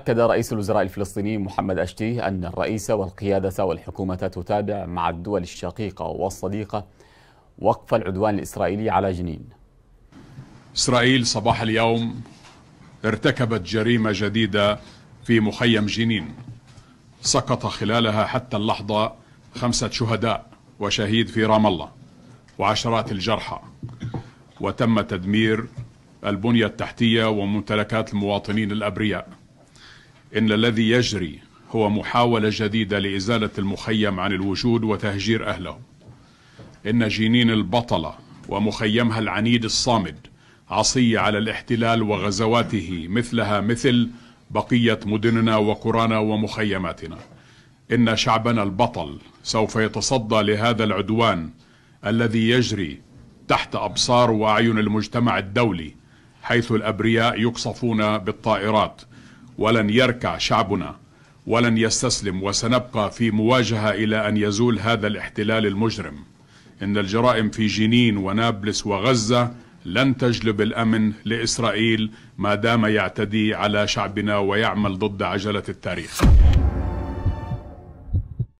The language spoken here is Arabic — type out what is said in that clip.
أكد رئيس الوزراء الفلسطيني محمد أشتيه أن الرئيس والقيادة والحكومة تتابع مع الدول الشقيقة والصديقة وقف العدوان الإسرائيلي على جنين إسرائيل صباح اليوم ارتكبت جريمة جديدة في مخيم جنين سقط خلالها حتى اللحظة خمسة شهداء وشهيد في رام الله وعشرات الجرحى وتم تدمير البنية التحتية وممتلكات المواطنين الأبرياء إن الذي يجري هو محاولة جديدة لإزالة المخيم عن الوجود وتهجير أهله إن جنين البطلة ومخيمها العنيد الصامد عصية على الاحتلال وغزواته مثلها مثل بقية مدننا وقرانا ومخيماتنا إن شعبنا البطل سوف يتصدى لهذا العدوان الذي يجري تحت أبصار وأعين المجتمع الدولي حيث الأبرياء يقصفون بالطائرات ولن يركع شعبنا ولن يستسلم وسنبقى في مواجهة إلى أن يزول هذا الاحتلال المجرم إن الجرائم في جنين ونابلس وغزة لن تجلب الأمن لإسرائيل ما دام يعتدي على شعبنا ويعمل ضد عجلة التاريخ